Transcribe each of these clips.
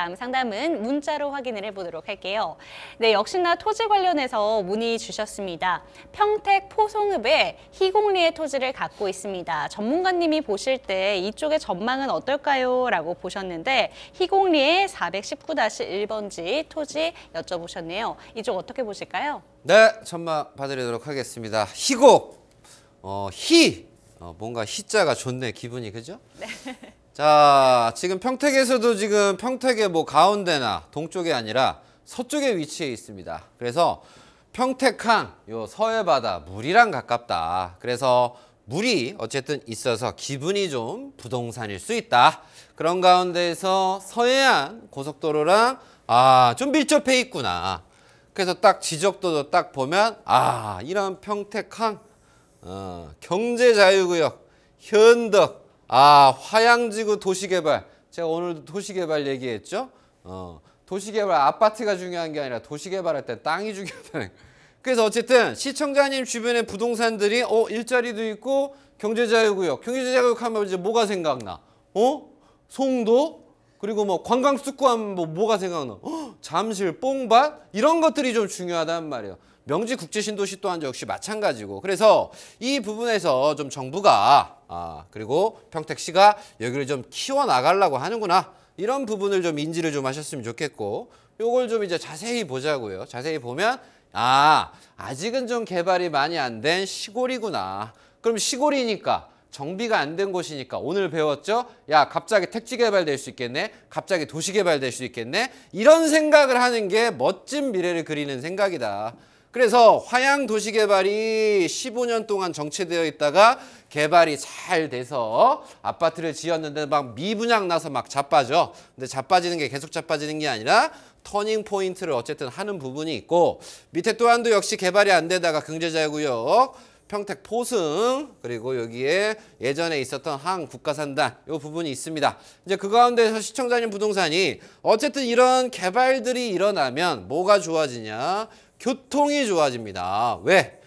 다음 상담은 문자로 확인을 해보도록 할게요. 네, 역시나 토지 관련해서 문의 주셨습니다. 평택 포송읍에 희곡리의 토지를 갖고 있습니다. 전문가님이 보실 때 이쪽의 전망은 어떨까요? 라고 보셨는데 희곡리의 419-1번지 토지 여쭤보셨네요. 이쪽 어떻게 보실까요? 네, 전망 봐드리도록 하겠습니다. 희곡, 어, 희, 어, 뭔가 희자가 좋네, 기분이, 그죠? 네. 자 지금 평택에서도 지금 평택의 뭐 가운데나 동쪽이 아니라 서쪽에 위치해 있습니다 그래서 평택항 요 서해바다 물이랑 가깝다 그래서 물이 어쨌든 있어서 기분이 좀 부동산일 수 있다 그런 가운데에서 서해안 고속도로랑 아좀 밀접해 있구나 그래서 딱 지적도도 딱 보면 아 이런 평택항 어, 경제자유구역 현덕 아 화양지구 도시개발 제가 오늘도 도시개발 얘기했죠 어, 도시개발 아파트가 중요한 게 아니라 도시개발할 때 땅이 중요하다는 거. 그래서 어쨌든 시청자님 주변에 부동산들이 어 일자리도 있고 경제자유구역 경제자유구역 하면 이제 뭐가 생각나 어 송도 그리고 뭐 관광 숙구하면 뭐 뭐가 생각나 어, 잠실 뽕밭 이런 것들이 좀 중요하단 말이에요 명지 국제신도시 또한 역시 마찬가지고 그래서 이 부분에서 좀 정부가 아 그리고 평택시가 여기를 좀 키워나가려고 하는구나 이런 부분을 좀 인지를 좀 하셨으면 좋겠고 요걸 좀 이제 자세히 보자고요 자세히 보면 아 아직은 좀 개발이 많이 안 된 시골이구나 그럼 시골이니까 정비가 안 된 곳이니까 오늘 배웠죠? 야 갑자기 택지 개발될 수 있겠네 갑자기 도시 개발될 수 있겠네 이런 생각을 하는 게 멋진 미래를 그리는 생각이다 그래서 화양 도시 개발이 15년 동안 정체되어 있다가 개발이 잘 돼서 아파트를 지었는데 막 미분양 나서 막 자빠져. 근데 자빠지는 게 계속 자빠지는 게 아니라 터닝 포인트를 어쨌든 하는 부분이 있고 밑에 또한도 역시 개발이 안 되다가 경제자유구역 평택 포승 그리고 여기에 예전에 있었던 항 국가산단 이 부분이 있습니다. 이제 그 가운데서 시청자님 부동산이 어쨌든 이런 개발들이 일어나면 뭐가 좋아지냐 교통이 좋아집니다. 왜?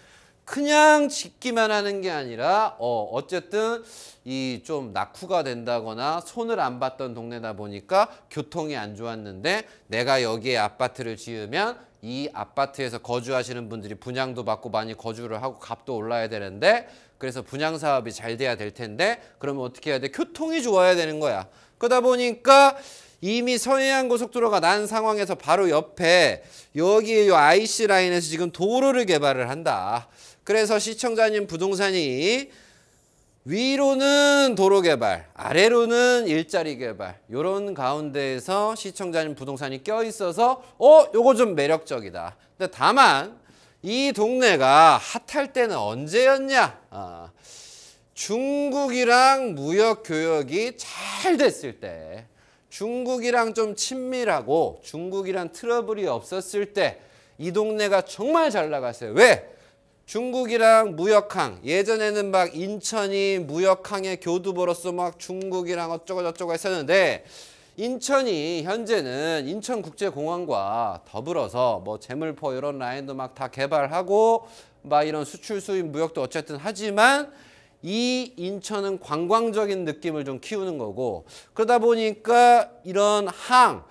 그냥 짓기만 하는 게 아니라 어 어쨌든 이 좀 낙후가 된다거나 손을 안 봤던 동네다 보니까 교통이 안 좋았는데 내가 여기에 아파트를 지으면 이 아파트에서 거주하시는 분들이 분양도 받고 많이 거주를 하고 값도 올라야 되는데 그래서 분양 사업이 잘 돼야 될 텐데 그러면 어떻게 해야 돼? 교통이 좋아야 되는 거야. 그러다 보니까 이미 서해안 고속도로가 난 상황에서 바로 옆에 여기에 요 IC 라인에서 지금 도로를 개발을 한다. 그래서 시청자님 부동산이 위로는 도로 개발, 아래로는 일자리 개발 이런 가운데에서 시청자님 부동산이 껴있어서 어? 요거 좀 매력적이다. 근데 다만 이 동네가 핫할 때는 언제였냐? 아, 중국이랑 무역 교역이 잘 됐을 때 중국이랑 좀 친밀하고 중국이랑 트러블이 없었을 때 이 동네가 정말 잘 나갔어요. 왜? 중국이랑 무역항 예전에는 막 인천이 무역항의 교두보로서 막 중국이랑 어쩌고저쩌고 했었는데 인천이 현재는 인천국제공항과 더불어서 뭐 재물포 이런 라인도 막 다 개발하고 막 이런 수출 수입 무역도 어쨌든 하지만 이 인천은 관광적인 느낌을 좀 키우는 거고 그러다 보니까 이런 항,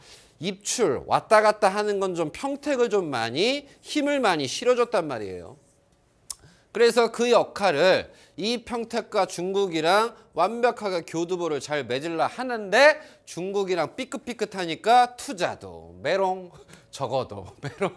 입출 왔다 갔다 하는 건 좀 평택을 좀 많이 힘을 많이 실어줬단 말이에요. 그래서 그 역할을 이 평택과 중국이랑 완벽하게 교두보를 잘 맺으려 하는데 중국이랑 삐끗삐끗하니까 투자도 메롱 적어도 메롱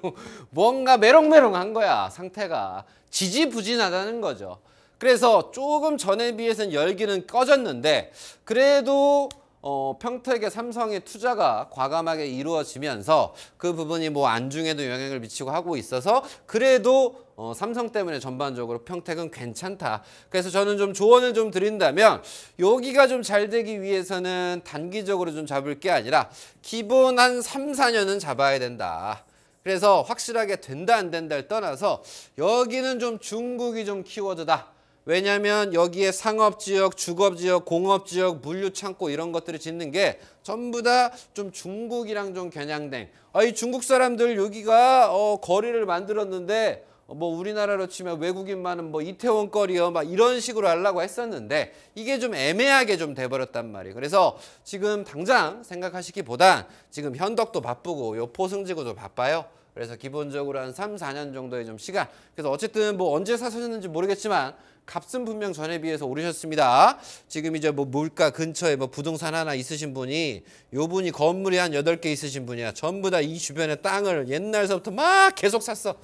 뭔가 메롱메롱한 거야 상태가 지지부진하다는 거죠. 그래서 조금 전에 비해서는 열기는 꺼졌는데 그래도 어, 평택의 삼성의 투자가 과감하게 이루어지면서 그 부분이 뭐 안중에도 영향을 미치고 하고 있어서 그래도 어, 삼성 때문에 전반적으로 평택은 괜찮다. 그래서 저는 좀 조언을 좀 드린다면 여기가 좀 잘 되기 위해서는 단기적으로 좀 잡을 게 아니라 기본 한 3, 4년은 잡아야 된다. 그래서 확실하게 된다 안 된다를 떠나서 여기는 좀 중국이 좀 키워드다. 왜냐하면 여기에 상업지역, 주거지역, 공업지역, 물류창고 이런 것들을 짓는 게 전부 다 좀 중국이랑 좀 겨냥된 아, 이 중국 사람들 여기가 어, 거리를 만들었는데 어, 뭐 우리나라로 치면 외국인만은 뭐 이태원 거리요 막 이런 식으로 하려고 했었는데 이게 좀 애매하게 좀 돼버렸단 말이에요 그래서 지금 당장 생각하시기보단 지금 현덕도 바쁘고 요 포승지구도 바빠요 그래서 기본적으로 한 3, 4년 정도의 좀 시간. 그래서 어쨌든 뭐 언제 사셨는지 모르겠지만 값은 분명 전에 비해서 오르셨습니다. 지금 이제 뭐 물가 근처에 뭐 부동산 하나 있으신 분이 요 분이 건물이 한여개 있으신 분이야. 전부 다 이 주변의 땅을 옛날서부터 막 계속 샀어.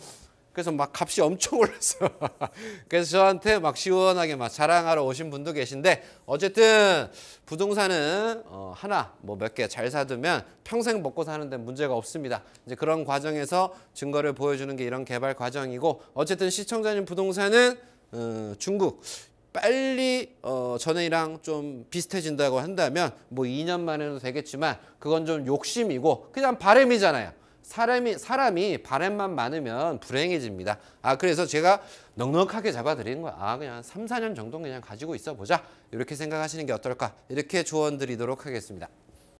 그래서 막 값이 엄청 올랐어요. 그래서 저한테 막 시원하게 막 자랑하러 오신 분도 계신데 어쨌든 부동산은 어 하나 뭐 몇 개 잘 사두면 평생 먹고 사는데 문제가 없습니다. 이제 그런 과정에서 증거를 보여주는 게 이런 개발 과정이고 어쨌든 시청자님 부동산은 어 중국 빨리 어 전에랑 좀 비슷해진다고 한다면 뭐 2년 만에도 되겠지만 그건 좀 욕심이고 그냥 바램이잖아요. 사람이 사람이 바램만 많으면 불행해집니다. 아 그래서 제가 넉넉하게 잡아드리는 거아 그냥 3, 4년 정도 그냥 가지고 있어 보자. 이렇게 생각하시는 게 어떨까? 이렇게 조언드리도록 하겠습니다.